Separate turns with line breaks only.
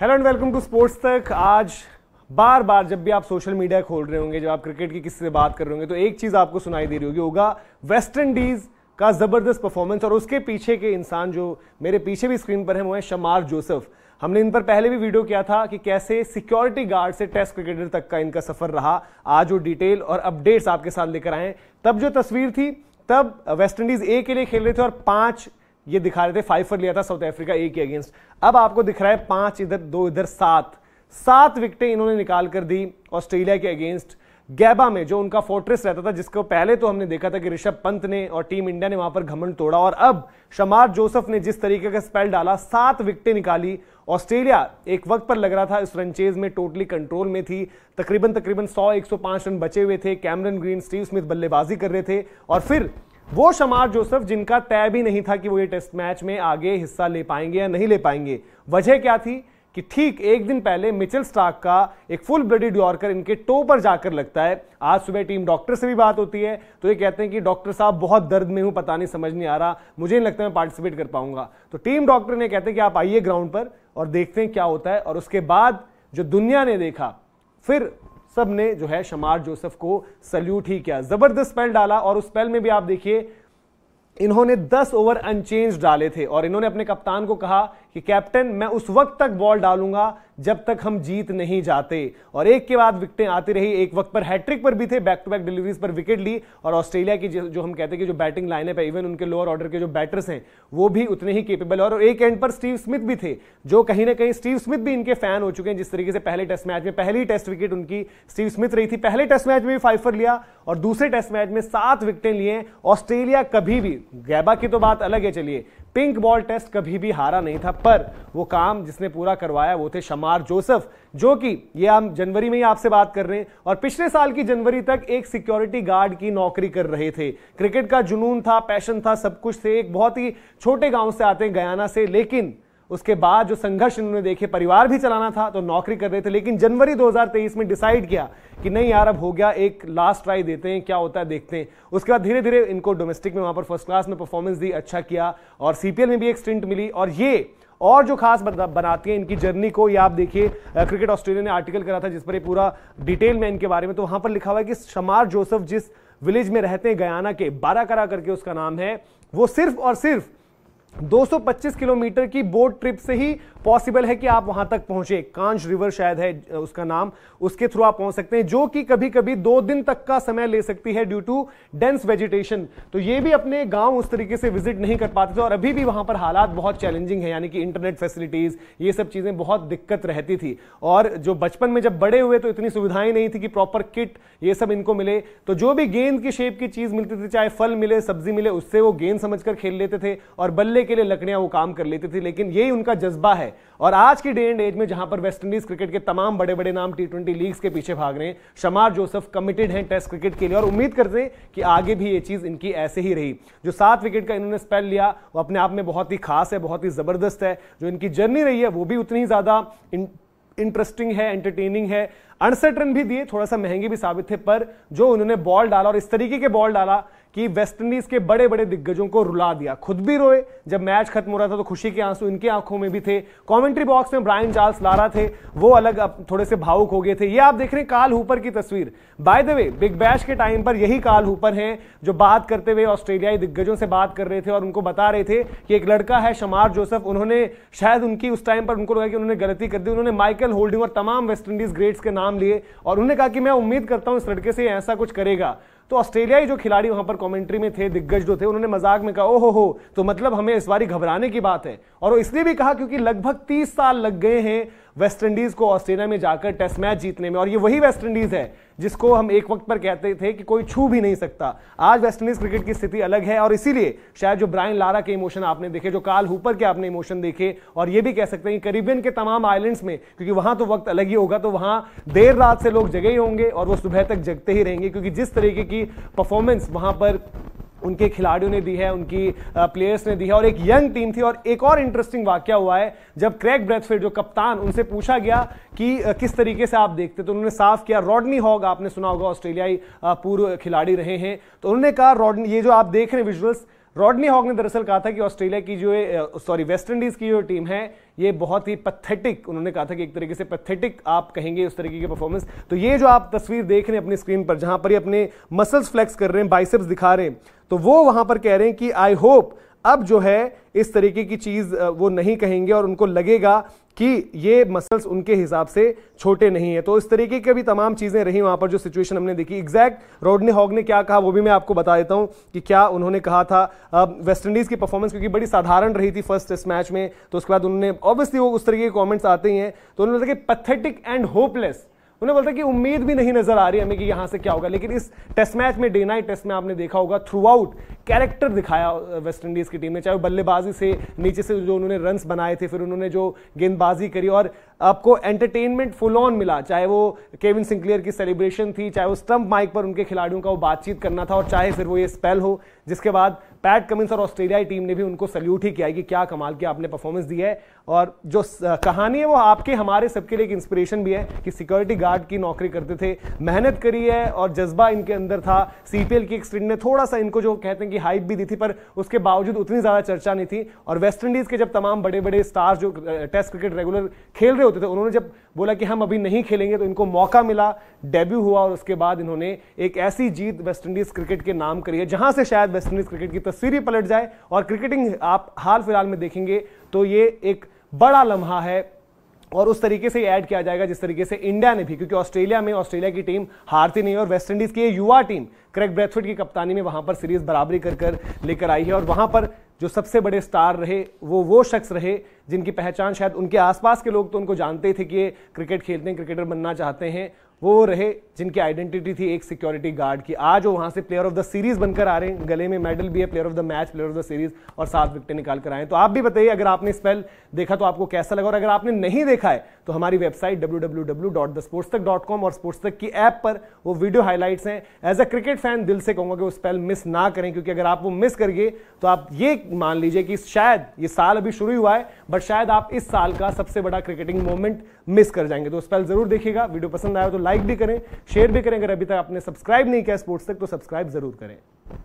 hello and welcome to sports Tak आज बार बार जब भी आप सोशल मीडिया खोल रहे होंगे जब आप क्रिकेट की किसी से बात कर रहे होंगे तो एक चीज़ आपको सुनाई दे रही होगी होगा वेस्ट इंडीज़ का ज़बरदस्त परफॉर्मेंस और उसके पीछे के इंसान जो मेरे पीछे भी स्क्रीन पर है वो है शमार जोसेफ हमने इन पर पहले भी वीडियो किया था कि कैसे सिक्योरिटी गार्ड से टेस्ट क्रिकेटर तक का इनका सफ़र रहा आज वो डिटेल और अपडेट्स आपके साथ लेकर आए तब जो तस्वीर थी तब वेस्टइंडीज़ ए के लिए खेल रहे थे और पांच ये दिखा रहे थे फाइव फॉर लिया था साउथ अफ्रीका एक के अगेंस्ट अब आपको दिख रहा है पांच इधर दो इधर सात सात विकटें इन्होंने निकाल कर दी ऑस्ट्रेलिया के अगेंस्ट गैबा में जो उनका फोर्ट्रेस रहता था जिसको पहले तो हमने देखा था कि ऋषभ पंत ने और टीम इंडिया ने वहां पर घमंड तोड़ा और अब शमार जोसफ ने जिस तरीके का स्पेल डाला सात विकटें निकाली ऑस्ट्रेलिया एक वक्त पर लग रहा था इस रनचेज में टोटली कंट्रोल में थी तकरीबन तकरीबन 100 105 रन बचे हुए थे कैमरन ग्रीन स्टीव स्मिथ बल्लेबाजी कर रहे थे और फिर वो शमार जोसेफ जिनका तय भी नहीं था कि वो ये टेस्ट मैच में आगे हिस्सा ले पाएंगे या नहीं ले पाएंगे वजह क्या थी कि ठीक एक दिन पहले मिचेल स्टार्क का एक फुल ब्लडेड यॉर्कर इनके टो पर जाकर लगता है आज सुबह टीम डॉक्टर से भी बात होती है तो ये कहते हैं कि डॉक्टर साहब बहुत दर्द में हूं पता नहीं समझ नहीं आ रहा मुझे नहीं लगता मैं पार्टिसिपेट कर पाऊंगा तो टीम डॉक्टर ने कहते हैं कि आप आइए ग्राउंड पर और देखते हैं क्या होता है और उसके बाद जो दुनिया ने देखा फिर सब ने जो है शमार जोसेफ को सल्यूट ही किया जबरदस्त स्पेल डाला और उस स्पेल में भी आप देखिए इन्होंने 10 ओवर अनचेंज डाले थे और इन्होंने अपने कप्तान को कहा कि कैप्टन मैं उस वक्त तक बॉल डालूंगा जब तक हम जीत नहीं जाते और एक के बाद विकटें आती रही एक वक्त पर हैट्रिक पर भी थे बैक टू बैक डिलीवरीज पर विकेट ली और ऑस्ट्रेलिया की जो हम कहते हैं कि जो बैटिंग लाइनअप है इवन उनके लोअर ऑर्डर के जो बैटर्स हैं वो भी उतने ही केपेबल और एक एंड पर स्टीव स्मिथ भी थे जो कहीं ना कहीं स्टीव स्मिथ भी इनके फैन हो चुके हैं जिस तरीके से पहले टेस्ट मैच में पहली टेस्ट विकेट उनकी स्टीव स्मिथ रही थी पहले टेस्ट मैच में भी फाइफर लिया और दूसरे टेस्ट मैच में सात विकेटें लिए ऑस्ट्रेलिया कभी भी गैबा की तो बात अलग है चलिए पिंक बॉल टेस्ट कभी भी हारा नहीं था पर वो काम जिसने पूरा करवाया वो थे शमार जोसेफ जो कि ये हम जनवरी में ही आपसे बात कर रहे हैं और पिछले साल की जनवरी तक एक सिक्योरिटी गार्ड की नौकरी कर रहे थे क्रिकेट का जुनून था पैशन था सब कुछ थे एक बहुत ही छोटे गांव से आते हैं गयाना से लेकिन उसके बाद जो संघर्ष इन्होंने देखे परिवार भी चलाना था तो नौकरी कर रहे थे लेकिन जनवरी 2023 में डिसाइड किया कि नहीं यार अब हो गया एक लास्ट ट्राई देते हैं क्या होता है देखते हैं उसके बाद धीरे धीरे इनको डोमेस्टिक में वहां पर फर्स्ट क्लास में परफॉर्मेंस दी अच्छा किया और सीपीएल में भी एक स्टिंट मिली और ये और जो खास बनाती है इनकी जर्नी को ये आप देखिए क्रिकेट ऑस्ट्रेलिया ने आर्टिकल करा था जिस पर ये पूरा डिटेल में इनके बारे में तो वहां पर लिखा हुआ है कि शमार जोसेफ जिस विलेज में रहते हैं गयाना के बाराकरा करके उसका नाम है वो सिर्फ और सिर्फ 225 किलोमीटर की बोट ट्रिप से ही पॉसिबल है कि आप वहां तक पहुंचे कांच रिवर शायद है उसका नाम उसके थ्रू आप पहुंच सकते हैं जो कि कभी कभी दो दिन तक का समय ले सकती है ड्यू टू डेंस वेजिटेशन तो ये भी अपने गांव उस तरीके से विजिट नहीं कर पाते थे और अभी भी वहां पर हालात बहुत चैलेंजिंग है यानी कि इंटरनेट फैसिलिटीज ये सब चीजें बहुत दिक्कत रहती थी और जो बचपन में जब बड़े हुए तो इतनी सुविधाएं नहीं थी कि प्रॉपर किट ये सब इनको मिले तो जो भी गेंद की शेप की चीज मिलती थी चाहे फल मिले सब्जी मिले उससे वो गेंद समझ खेल लेते थे और बल्ले के लिए लकड़ियां वो काम कर लेती थी लेकिन यही उनका जज्बा है और आज की डे एंड एज में जहां पर वेस्ट इंडीज क्रिकेट के तमाम बड़े बड़े नाम टी ट्वेंटी लीग्स के पीछे भाग रहे हैं शमार जोसफ कमिटेड हैं टेस्ट क्रिकेट के लिए और उम्मीद करते हैं कि आगे भी ये चीज इनकी ऐसे ही रही जो सात विकेट का इन्होंने स्पेल लिया वो अपने आप में बहुत ही खास है बहुत ही जबरदस्त है जो इनकी जर्नी रही है वो भी उतनी ही ज्यादा इंटरेस्टिंग है एंटरटेनिंग है अड़सठ रन भी दिए थोड़ा सा महंगे भी साबित थे पर जो उन्होंने बॉल डाला और इस तरीके के बॉल डाला कि वेस्टइंडीज के बड़े बड़े दिग्गजों को रुला दिया खुद भी रोए जब मैच खत्म हो रहा था तो खुशी के आंसू इनकी आंखों में भी थे कमेंट्री बॉक्स में ब्रायन चार्ल्स लारा थे वो अलग अब थोड़े से भावुक हो गए थे ये आप देख रहे हैं काल हुपर की तस्वीर by the way Big Bash के टाइम पर यही काल हुपर हैं जो बात करते हुए ऑस्ट्रेलियाई दिग्गजों से बात कर रहे थे और उनको बता रहे थे कि एक लड़का है शमार जोसेफ उन्होंने शायद उनकी उस टाइम पर उनको लगा कि उन्होंने गलती कर दी उन्होंने माइकल होल्डिंग और तमाम वेस्टइंडीज ग्रेट्स के नाम लिए और उन्होंने कहा कि मैं उम्मीद करता हूं इस लड़के से ऐसा कुछ करेगा तो ऑस्ट्रेलियाई जो खिलाड़ी वहां पर कमेंट्री में थे दिग्गज जो थे उन्होंने मजाक में कहा ओ हो तो मतलब हमें इस बारी घबराने की बात है और वो इसलिए भी कहा क्योंकि लगभग तीस साल लग गए हैं वेस्टइंडीज को ऑस्ट्रेलिया में जाकर टेस्ट मैच जीतने में और ये वही वेस्टइंडीज है जिसको हम एक वक्त पर कहते थे कि कोई छू भी नहीं सकता आज वेस्टइंडीज क्रिकेट की स्थिति अलग है और इसीलिए शायद जो ब्रायन लारा के इमोशन आपने देखे जो काल हुपर के आपने इमोशन देखे और ये भी कह सकते हैं कि करीबियन के तमाम आइलैंड्स में क्योंकि वहां तो वक्त अलग ही होगा तो वहां देर रात से लोग जगे ही होंगे और वो सुबह तक जगते ही रहेंगे क्योंकि जिस तरीके की परफॉर्मेंस वहां पर उनके खिलाड़ियों ने दी है उनकी प्लेयर्स ने दी है और एक यंग टीम थी और एक और इंटरेस्टिंग वाक्य हुआ है जब क्रैक ब्रेथफेड जो कप्तान उनसे पूछा गया कि किस तरीके से आप देखते तो उन्होंने साफ किया रॉडनी हॉग आपने सुना होगा ऑस्ट्रेलियाई पूर्व खिलाड़ी रहे हैं तो उन्होंने कहा रॉडनी ये जो आप देख रहे हैं विजुअल्स रॉडनी हॉक ने दरअसल कहा था कि ऑस्ट्रेलिया की जो सॉरी वेस्ट इंडीज की जो टीम है ये बहुत ही पैथेटिक उन्होंने कहा था कि एक तरीके से पैथेटिक आप कहेंगे उस तरीके की परफॉर्मेंस तो ये जो आप तस्वीर देख रहे हैं अपनी स्क्रीन पर जहां पर ये अपने मसल्स फ्लेक्स कर रहे हैं बाइसेप्स दिखा रहे हैं तो वो वहां पर कह रहे हैं कि आई होप अब जो है इस तरीके की चीज़ वो नहीं कहेंगे और उनको लगेगा कि ये मसल्स उनके हिसाब से छोटे नहीं है तो इस तरीके की भी तमाम चीज़ें रही वहां पर जो सिचुएशन हमने देखी एग्जैक्ट रोडने हॉग ने क्या कहा वो भी मैं आपको बता देता हूं कि क्या उन्होंने कहा था वेस्ट इंडीज़ की परफॉर्मेंस क्योंकि बड़ी साधारण रही थी फर्स्ट टेस्ट मैच में तो उसके बाद उन्होंने ऑब्वियसली वो उस तरीके के कॉमेंट्स आते ही हैं तो उन्होंने बोला कि पथेटिक एंड होपलेस उन्हें बोलता कि उम्मीद भी नहीं नजर आ रही हमें कि यहां से क्या होगा लेकिन इस टेस्ट मैच में डे नाइट टेस्ट में आपने देखा होगा थ्रू आउट कैरेक्टर दिखाया वेस्ट uh, इंडीज़ की टीम ने चाहे बल्लेबाजी से नीचे से जो उन्होंने रन्स बनाए थे फिर उन्होंने जो गेंदबाजी करी और आपको एंटरटेनमेंट फुल ऑन मिला चाहे वो केविन सिंक्लियर की सेलिब्रेशन थी चाहे वो स्टंप माइक पर उनके खिलाड़ियों का वो बातचीत करना था और चाहे फिर वो ये स्पेल हो जिसके बाद पैट कमिंस और ऑस्ट्रेलियाई टीम ने भी उनको सल्यूट ही किया कि क्या कमाल की आपने परफॉर्मेंस दी है और जो uh, कहानी है वो आपके हमारे सबके लिए एक इंस्पिरेशन भी है कि सिक्योरिटी गार्ड की नौकरी करते थे मेहनत करी है और जज्बा इनके अंदर था सीपीएल की एक स्ट्रीट ने थोड़ा सा इनको जो कहते हैं कि की हाइप भी दी थी पर उसके बावजूद उतनी ज़्यादा चर्चा नहीं थी और वेस्ट इंडीज़ के जब तमाम बड़े बड़े स्टार जो टेस्ट क्रिकेट रेगुलर खेल रहे होते थे उन्होंने जब बोला कि हम अभी नहीं खेलेंगे तो इनको मौका मिला डेब्यू हुआ और उसके बाद इन्होंने एक ऐसी जीत वेस्ट इंडीज़ क्रिकेट के नाम करी है जहां से शायद वेस्ट इंडीज़ क्रिकेट की तस्वीर ही पलट जाए और क्रिकेटिंग आप हाल फिलहाल में देखेंगे तो ये एक बड़ा लम्हा है और उस तरीके से ऐड किया जाएगा जिस तरीके से इंडिया ने भी क्योंकि ऑस्ट्रेलिया में ऑस्ट्रेलिया की टीम हारती नहीं और वेस्ट इंडीज की युवा टीम क्रेक ब्रेथफर्ड की कप्तानी में वहां पर सीरीज बराबरी कर कर लेकर आई है और वहां पर जो सबसे बड़े स्टार रहे वो वो शख्स रहे जिनकी पहचान शायद उनके आसपास के लोग तो उनको जानते थे कि ये क्रिकेट खेलते हैं क्रिकेटर बनना चाहते हैं वो रहे जिनकी आइडेंटिटी थी एक सिक्योरिटी गार्ड की आज वो वहां से प्लेयर ऑफ द सीरीज बनकर आ रहे हैं गले में मेडल भी है player of the match player of the series और सात विकटें निकाल कर आए तो आप भी बताइए अगर आपने स्पेल देखा तो आपको कैसा लगा और अगर आपने नहीं देखा है तो हमारी वेबसाइट डब्ल्यू और स्पोर्ट्स तक की ऐप पर वो वीडियो हाईलाइट्स हैं एज अ क्रिकेट फैन दिल से कहूंगा कि वो स्पेल मिस ना करें क्योंकि अगर आप वो मिस करिए तो आप ये मान लीजिए कि शायद ये साल अभी शुरू हुआ है बट शायद आप इस साल का सबसे बड़ा क्रिकेटिंग मोमेंट मिस कर जाएंगे तो स्पेल जरूर देखिएगा वीडियो पसंद आया तो लाइक भी करें शेयर भी करें अगर अभी तक आपने सब्सक्राइब नहीं किया स्पोर्ट्स तक तो सब्सक्राइब जरूर करें